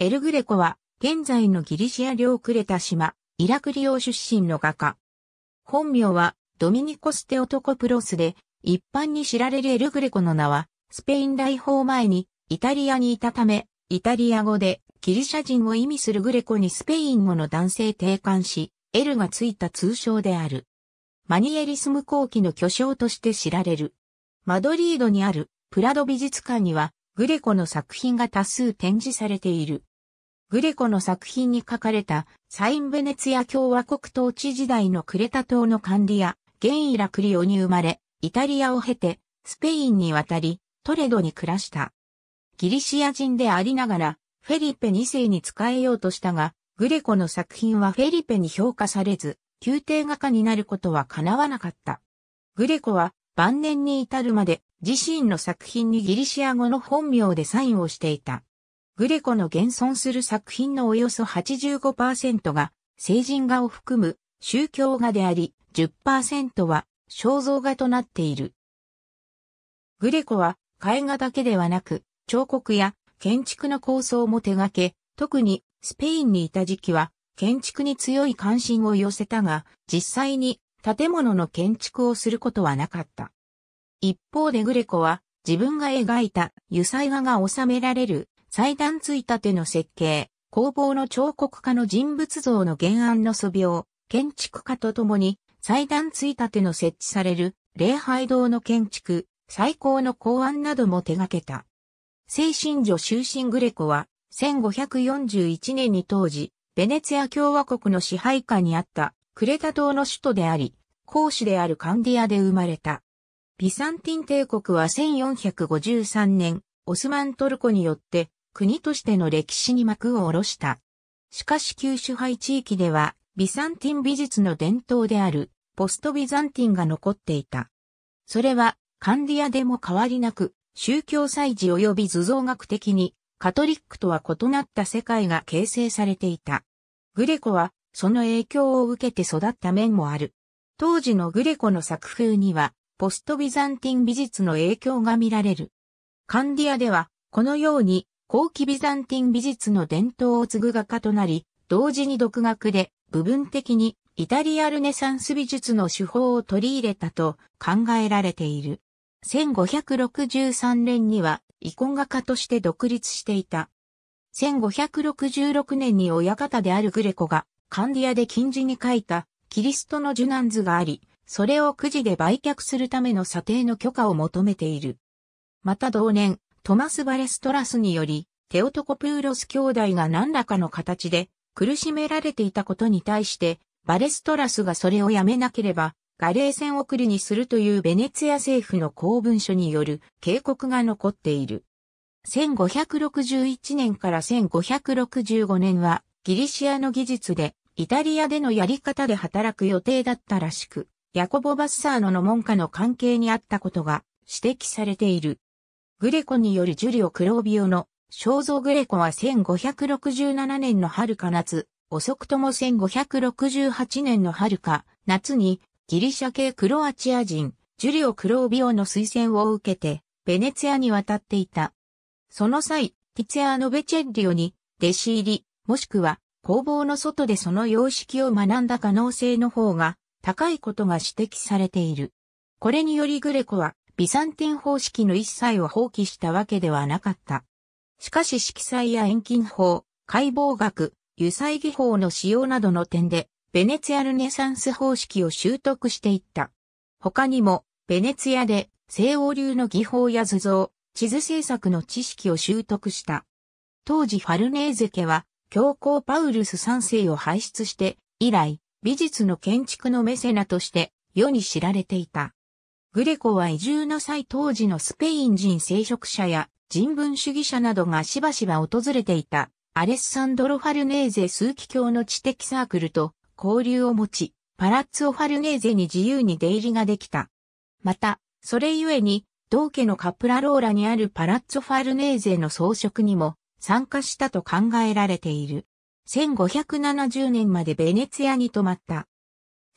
エルグレコは、現在のギリシア領クレタ島、イラクリオ出身の画家。本名は、ドミニコステオトコプロスで、一般に知られるエルグレコの名は、スペイン来訪前に、イタリアにいたため、イタリア語で、ギリシャ人を意味するグレコにスペイン語の男性定冠し、エルがついた通称である。マニエリスム後期の巨匠として知られる。マドリードにあるプラド美術館には、グレコの作品が多数展示されている。グレコの作品に書かれた、サインベネツィア共和国統治時代のクレタ島の管理や、ゲンイラクリオに生まれ、イタリアを経て、スペインに渡り、トレドに暮らした。ギリシア人でありながら、フェリペ2世に仕えようとしたが、グレコの作品はフェリペに評価されず、宮廷画家になることは叶わなかった。グレコは晩年に至るまで自身の作品にギリシア語の本名でサインをしていた。グレコの現存する作品のおよそ85%が、成人画を含む宗教画であり、10%は肖像画となっている。グレコは絵画だけではなく、彫刻や建築の構想も手掛け、特にスペインにいた時期は建築に強い関心を寄せたが、実際に建物の建築をすることはなかった。一方でグレコは自分が描いた油彩画が収められる祭壇ついたての設計、工房の彫刻家の人物像の原案の素描、建築家と共に祭壇ついたての設置される礼拝堂の建築、最高の公案なども手掛けた。精神女終身グレコは、1541年に当時、ベネツィア共和国の支配下にあったクレタ島の首都であり、公使であるカンディアで生まれた。ビサンティン帝国は1453年、オスマントルコによって国としての歴史に幕を下ろした。しかし旧支配地域では、ビザンティン美術の伝統である、ポストビザンティンが残っていた。それは、カンディアでも変わりなく、宗教祭事及び図像学的に、カトリックとは異なった世界が形成されていた。グレコは、その影響を受けて育った面もある。当時のグレコの作風には、ポストビザンティン美術の影響が見られる。カンディアでは、このように後期ビザンティン美術の伝統を継ぐ画家となり、同時に独学で部分的にイタリアルネサンス美術の手法を取り入れたと考えられている。1563年には遺恨画家として独立していた。1566年に親方であるグレコがカンディアで金字に書いたキリストの受難図があり、それをくじで売却するための査定の許可を求めている。また同年、トマス・バレストラスにより、テオトコプーロス兄弟が何らかの形で苦しめられていたことに対して、バレストラスがそれをやめなければ、ガレー戦送りにするというベネツィア政府の公文書による警告が残っている。1561年から1565年はギリシアの技術でイタリアでのやり方で働く予定だったらしく、ヤコボ・バッサーノの門下の関係にあったことが指摘されている。グレコによるジュリオ・クロービオの肖像グレコは1567年の春か夏、遅くとも1568年の春か夏にギリシャ系クロアチア人、ジュリオ・クロービオの推薦を受けて、ベネツィアに渡っていた。その際、ティツヤ・アノ・ベチェッリオに弟子入り、もしくは工房の外でその様式を学んだ可能性の方が高いことが指摘されている。これによりグレコはビサンティン方式の一切を放棄したわけではなかった。しかし色彩や遠近法、解剖学、油彩技法の使用などの点で、ベネツィアルネサンス方式を習得していった。他にも、ベネツィアで西欧流の技法や図像、地図制作の知識を習得した。当時ファルネーゼ家は、教皇パウルス3世を輩出して、以来、美術の建築のメセナとして世に知られていた。グレコは移住の際当時のスペイン人聖職者や人文主義者などがしばしば訪れていたアレッサンドロ・ファルネーゼ数奇教の知的サークルと交流を持ち、パラッツォ・ファルネーゼに自由に出入りができた。また、それゆえに、同家のカプラローラにあるパラッツォ・ファルネーゼの装飾にも参加したと考えられている。1570年までベネツィアに泊まった。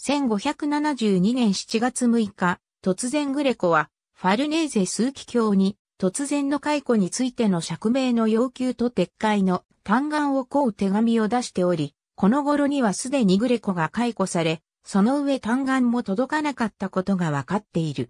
1572年7月6日、突然グレコは、ファルネーゼ枢機卿に、突然の解雇についての釈明の要求と撤回の嘆願を請う手紙を出しており、この頃にはすでにグレコが解雇され、その上嘆願も届かなかったことがわかっている。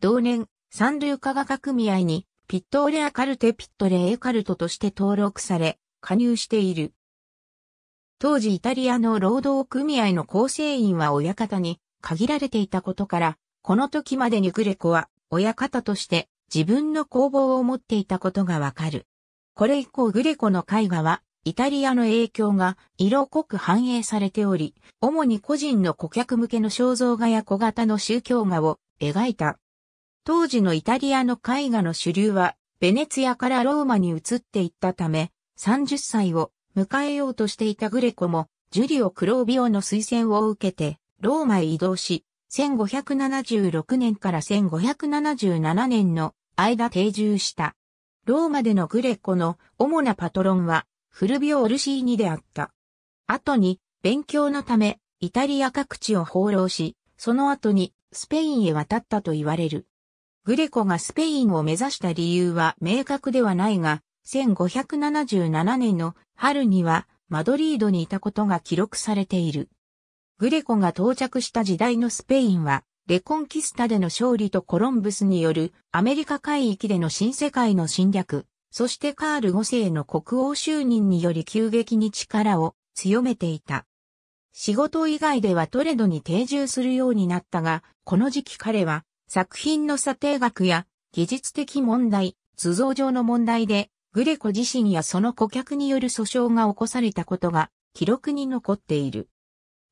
同年、サンルーカ画組合に、ピットーレアカルテピットレエカルトとして登録され、加入している。当時イタリアの労働組合の構成員は親方に限られていたことから、この時までにグレコは親方として自分の工房を持っていたことがわかる。これ以降グレコの絵画はイタリアの影響が色濃く反映されており、主に個人の顧客向けの肖像画や小型の宗教画を描いた。当時のイタリアの絵画の主流は、ベネツィアからローマに移っていったため、30歳を迎えようとしていたグレコも、ジュリオ・クロービオの推薦を受けて、ローマへ移動し、1576年から1577年の間定住した。ローマでのグレコの主なパトロンはフルビオ・オルシーニであった。後に勉強のためイタリア各地を放浪し、その後にスペインへ渡ったと言われる。グレコがスペインを目指した理由は明確ではないが、1577年の春にはマドリードにいたことが記録されている。グレコが到着した時代のスペインは、レコンキスタでの勝利とコロンブスによるアメリカ海域での新世界の侵略、そしてカール5世の国王就任により急激に力を強めていた。仕事以外ではトレドに定住するようになったが、この時期彼は作品の査定額や技術的問題、図像上の問題でグレコ自身やその顧客による訴訟が起こされたことが記録に残っている。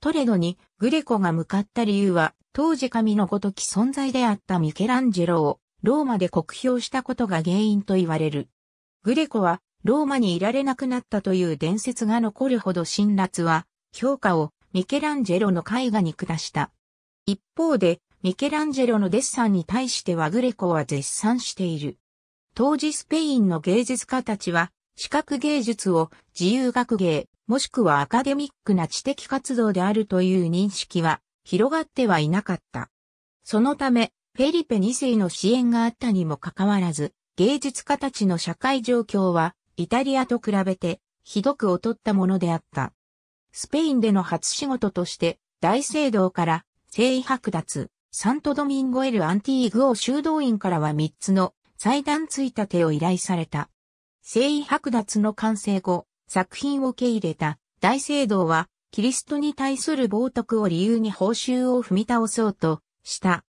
トレドにグレコが向かった理由は、当時神のごとき存在であったミケランジェロをローマで酷評したことが原因と言われる。グレコはローマにいられなくなったという伝説が残るほど辛辣は、評価をミケランジェロの絵画に下した。一方で、ミケランジェロのデッサンに対してはグレコは絶賛している。当時スペインの芸術家たちは、視覚芸術を自由学芸、もしくはアカデミックな知的活動であるという認識は広がってはいなかった。そのため、フェリペ2世の支援があったにもかかわらず、芸術家たちの社会状況はイタリアと比べてひどく劣ったものであった。スペインでの初仕事として大聖堂から聖位剥奪、サントドミンゴエル・アンティーグを修道院からは3つの祭壇ついた手を依頼された。聖位剥奪の完成後、作品を受け入れた大聖堂は、キリストに対する冒涜を理由に報酬を踏み倒そうとした。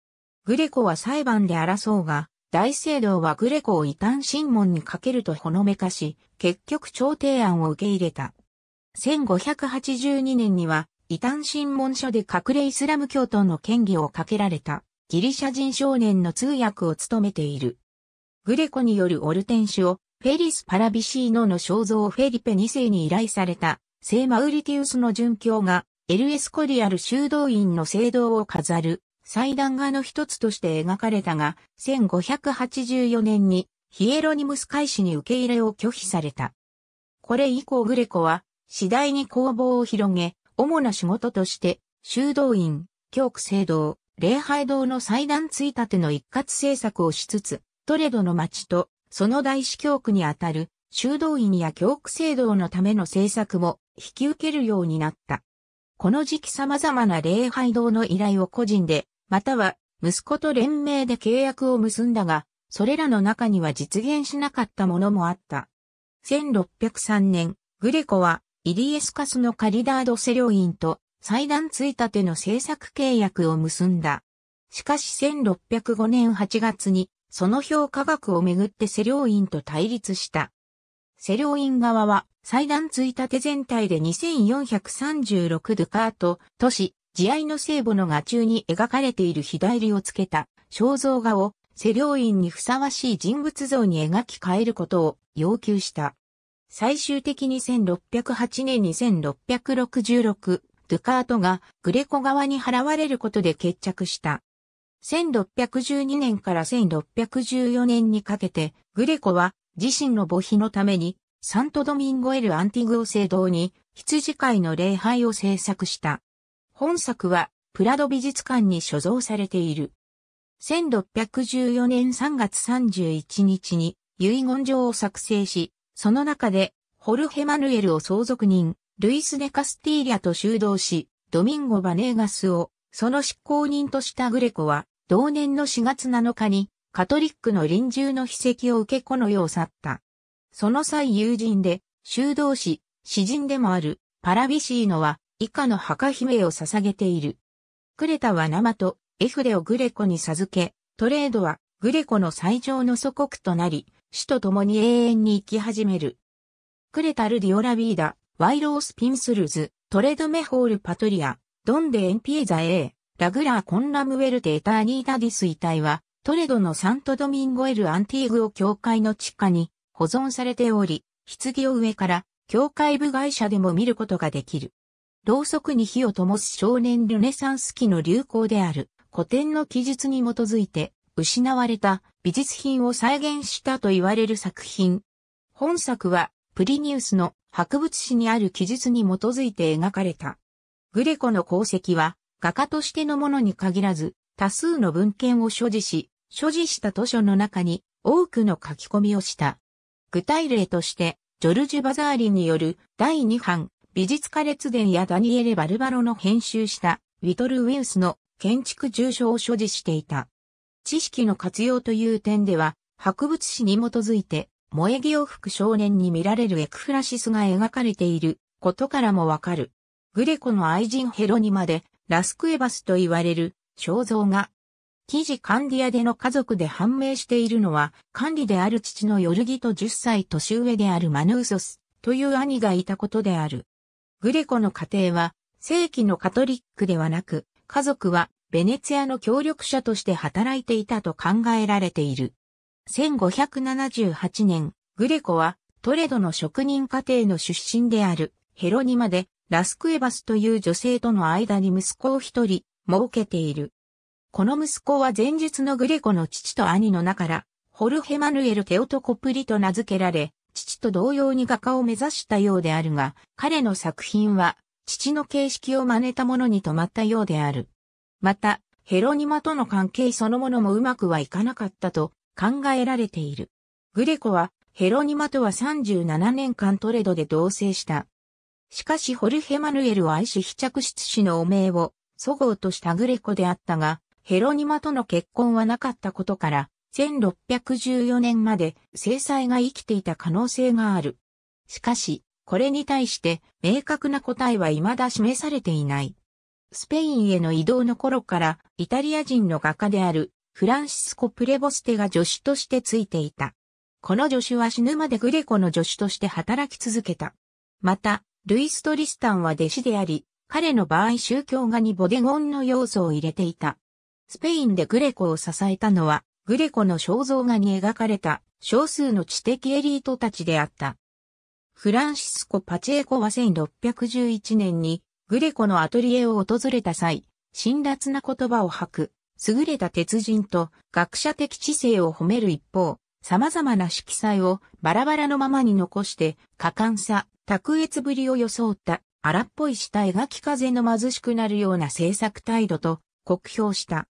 グレコは裁判で争うが、大聖堂はグレコを異端審問にかけるとほのめかし、結局調停案を受け入れた。1582年には、異端審問書で隠れイスラム教徒の権威をかけられた、ギリシャ人少年の通訳を務めている。グレコによるオルテン氏をフェリス・パラビシーノの肖像フェリペ2世に依頼された、聖マウリティウスの殉教が、エルエスコリアル修道院の聖堂を飾る、祭壇画の一つとして描かれたが、1584年にヒエロニムス開始に受け入れを拒否された。これ以降グレコは次第に工房を広げ、主な仕事として修道院、教区聖堂、礼拝堂の祭壇ついたての一括制作をしつつ、トレドの町とその大司教区にあたる修道院や教区制度のための政策も引き受けるようになった。この時期様々な礼拝堂の依頼を個人で、または息子と連名で契約を結んだが、それらの中には実現しなかったものもあった。1603年、グレコはイリエスカスのカリダードセ領ンと祭壇ついたての政策契約を結んだ。しかし1605年8月にその評価額をめぐってセイ院と対立した。セイ院側は、祭壇ついたて全体で2436ドゥカート、都市、慈愛の聖母の画中に描かれている左襟をつけた肖像画をセイ院にふさわしい人物像に描き変えることを要求した。最終的に1608年2666ドゥカートがグレコ側に払われることで決着した。1612年から1614年にかけて、グレコは自身の墓碑のために、サントドミンゴエル・アンティグオ聖堂に羊飼いの礼拝を制作した。本作は、プラド美術館に所蔵されている。1614年3月31日に遺言状を作成し、その中で、ホルヘ・マヌエルを相続人、ルイス・デ・カスティーリャと修道し、ドミンゴ・バネーガスを、その執行人としたグレコは、同年の4月7日に、カトリックの臨終の秘跡を受けこの世を去った。その際友人で、修道士、詩人でもある、パラビシーノは、以下の墓姫を捧げている。クレタは生と、エフレをグレコに授け、トレードは、グレコの最上の祖国となり、死と共に永遠に生き始める。クレタルディオラビーダ、ワイロースピンスルズ、トレドメホールパトリア、ドンデエンピエザエー。ラグラー・コンラムウェルテ・エターニーダディス遺体は、トレドのサントドミンゴエル・アンティーグを教会の地下に保存されており、棺を上から教会部外者でも見ることができる。ろうそくに火を灯す少年ルネサンス期の流行である古典の記述に基づいて失われた美術品を再現したと言われる作品。本作はプリニウスの博物誌にある記述に基づいて描かれた。グレコの功績は画家としてのものに限らず、多数の文献を所持し、所持した図書の中に多くの書き込みをした。具体例として、ジョルジュ・バザーリによる第2版美術家列伝やダニエレ・バルバロの編集したウィトル・ウィウスの建築住所を所持していた。知識の活用という点では、博物史に基づいて、萌え着を吹く少年に見られるエクフラシスが描かれていることからもわかる。グレコの愛人ヘロニマでラスクエバスと言われる肖像画。記事カンディアでの家族で判明しているのは、管理である父のヨルギと10歳年上であるマヌーソスという兄がいたことである。グレコの家庭は、正規のカトリックではなく、家族はベネツィアの協力者として働いていたと考えられている。1578年、グレコはトレドの職人家庭の出身であるヘロニマでラスクエバスという女性との間に息子を一人、設けている。この息子は前述のグレコの父と兄の名から、ホルヘマヌエル・テオトコプリと名付けられ、父と同様に画家を目指したようであるが、彼の作品は、父の形式を真似たものに止まったようである。また、ヘロニマとの関係そのものもうまくはいかなかったと考えられている。グレコは、ヘロニマとは37年間トレドで同棲した。しかしホルヘ・マヌエルは愛し非着室氏の汚名を、祖号としたグレコであったが、ヘロニマとの結婚はなかったことから、1614年まで制裁が生きていた可能性がある。しかし、これに対して明確な答えは未だ示されていない。スペインへの移動の頃から、イタリア人の画家であるフランシスコ・プレボステが助手としてついていた。この助手は死ぬまでグレコの助手として働き続けた。また、ルイス・トリスタンは弟子であり、彼の場合宗教画にボデゴンの要素を入れていた。スペインでグレコを支えたのは、グレコの肖像画に描かれた少数の知的エリートたちであった。フランシスコ・パチェコは1611年にグレコのアトリエを訪れた際、辛辣な言葉を吐く、優れた鉄人と学者的知性を褒める一方、様々な色彩をバラバラのままに残して、果敢さ、卓越ぶりを装った荒っぽい下描き風の貧しくなるような制作態度と酷評した。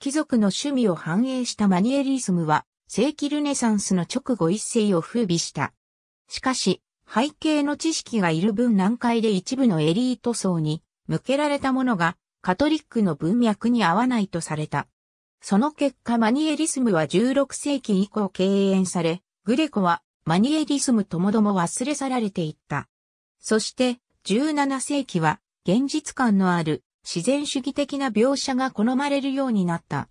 貴族の趣味を反映したマニエリスムは正規ルネサンスの直後一世を風靡した。しかし、背景の知識がいる分難解で一部のエリート層に向けられたものがカトリックの文脈に合わないとされた。その結果マニエリスムは16世紀以降敬遠され、グレコはマニエリスムともども忘れ去られていった。そして、17世紀は、現実感のある自然主義的な描写が好まれるようになった。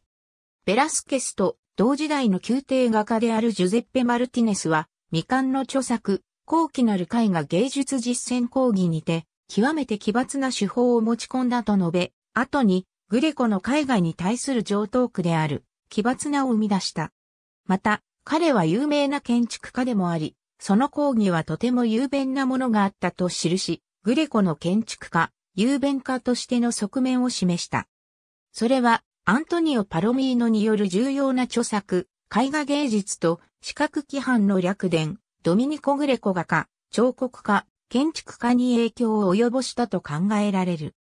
ベラスケスと同時代の宮廷画家であるジュゼッペ・マルティネスは、未完の著作、後期なる絵画芸術実践講義にて、極めて奇抜な手法を持ち込んだと述べ、後に、グレコの絵画に対する上等句である、奇抜なを生み出した。また、彼は有名な建築家でもあり、その講義はとても雄弁なものがあったと記し、グレコの建築家、雄弁家としての側面を示した。それは、アントニオ・パロミーノによる重要な著作、絵画芸術と視覚規範の略伝、ドミニコ・グレコ画家、彫刻家、建築家に影響を及ぼしたと考えられる。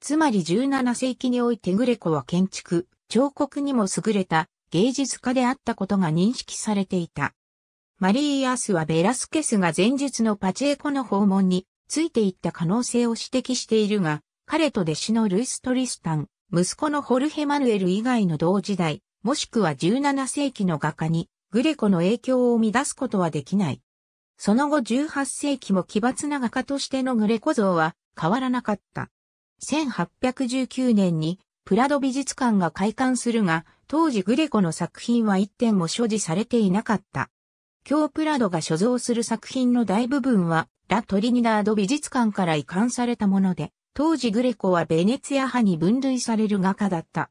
つまり17世紀においてグレコは建築、彫刻にも優れた芸術家であったことが認識されていた。マリー・アースはベラスケスが前述のパチェコの訪問についていった可能性を指摘しているが、彼と弟子のルイス・トリスタン、息子のホルヘ・マヌエル以外の同時代、もしくは17世紀の画家にグレコの影響を生み出すことはできない。その後18世紀も奇抜な画家としてのグレコ像は変わらなかった。1819年にプラド美術館が開館するが、当時グレコの作品は一点も所持されていなかった。京プラドが所蔵する作品の大部分は、ラ・トリニダード美術館から移管されたもので、当時グレコはベネツィア派に分類される画家だった。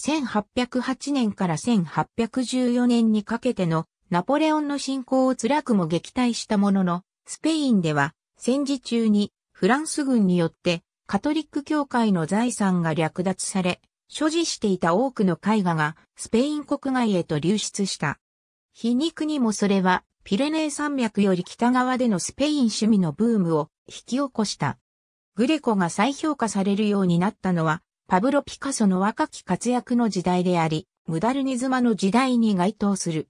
1808年から1814年にかけてのナポレオンの侵攻を辛くも撃退したものの、スペインでは戦時中にフランス軍によってカトリック教会の財産が略奪され、所持していた多くの絵画がスペイン国外へと流出した。皮肉にもそれはピレネー山脈より北側でのスペイン趣味のブームを引き起こした。グレコが再評価されるようになったのはパブロ・ピカソの若き活躍の時代であり、ムダルニズマの時代に該当する。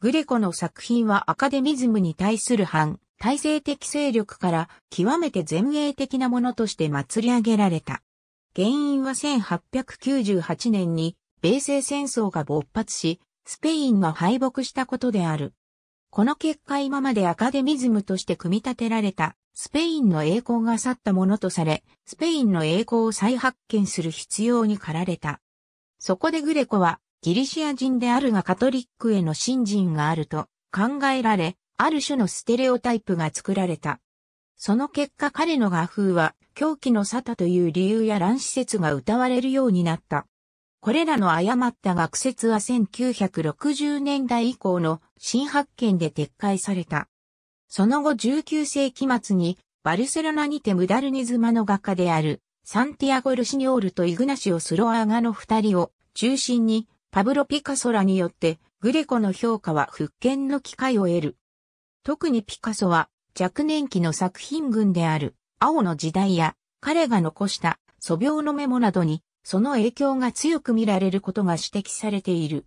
グレコの作品はアカデミズムに対する反、体制的勢力から極めて前衛的なものとして祭り上げられた。原因は1898年に米西戦争が勃発し、スペインが敗北したことである。この結果今までアカデミズムとして組み立てられたスペインの栄光が去ったものとされ、スペインの栄光を再発見する必要に駆られた。そこでグレコはギリシア人であるがカトリックへの信心があると考えられ、ある種のステレオタイプが作られた。その結果彼の画風は狂気の沙汰という理由や乱施設が歌われるようになった。これらの誤った学説は1960年代以降の新発見で撤回された。その後19世紀末にバルセロナにてムダルニズマの画家であるサンティアゴ・ルシニオールとイグナシオ・スロアーガの二人を中心にパブロ・ピカソらによってグレコの評価は復権の機会を得る。特にピカソは若年期の作品群である青の時代や彼が残した素描のメモなどにその影響が強く見られることが指摘されている。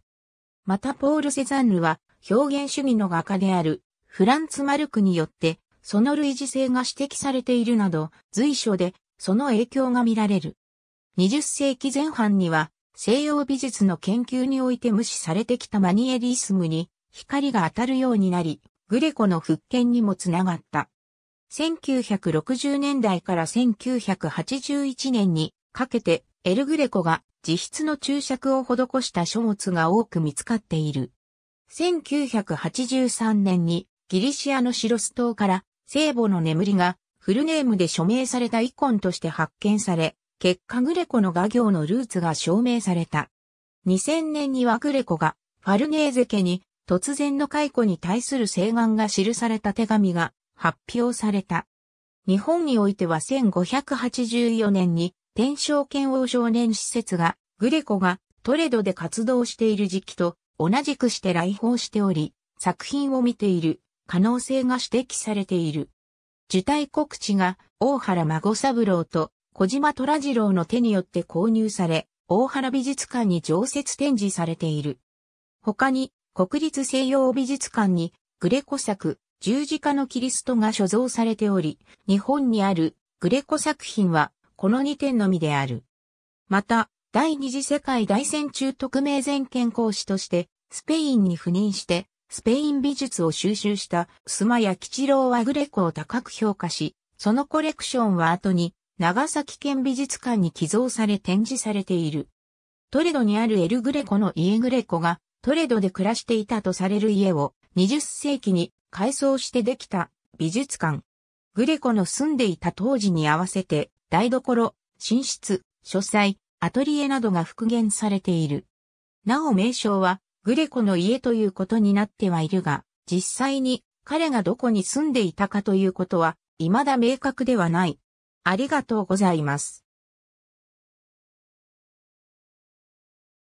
またポール・セザンヌは表現主義の画家であるフランツ・マルクによってその類似性が指摘されているなど随所でその影響が見られる。20世紀前半には西洋美術の研究において無視されてきたマニエリスムに光が当たるようになり、グレコの復権にもつながった。1960年代から1981年にかけてエルグレコが自筆の注釈を施した書物が多く見つかっている。1983年にギリシアのシロス島から聖母の眠りがフルネームで署名されたイコンとして発見され、結果グレコの画業のルーツが証明された。2000年にはグレコがファルネーゼ家に突然の解雇に対する請願が記された手紙が発表された。日本においては1584年に天正剣王少年施設がグレコがトレドで活動している時期と同じくして来訪しており、作品を見ている可能性が指摘されている。受胎告知が大原孫三郎と小島虎次郎の手によって購入され、大原美術館に常設展示されている。他に国立西洋美術館にグレコ作十字架のキリストが所蔵されており、日本にあるグレコ作品はこの2点のみである。また、第二次世界大戦中特命全権講師としてスペインに赴任して、スペイン美術を収集したスマヤ吉郎はグレコを高く評価し、そのコレクションは後に長崎県美術館に寄贈され展示されている。トレドにあるエルグレコの家グレコがトレドで暮らしていたとされる家を20世紀に改装してできた美術館。グレコの住んでいた当時に合わせて台所、寝室、書斎、アトリエなどが復元されている。なお名称はグレコの家ということになってはいるが、実際に彼がどこに住んでいたかということは未だ明確ではない。ありがとうございます。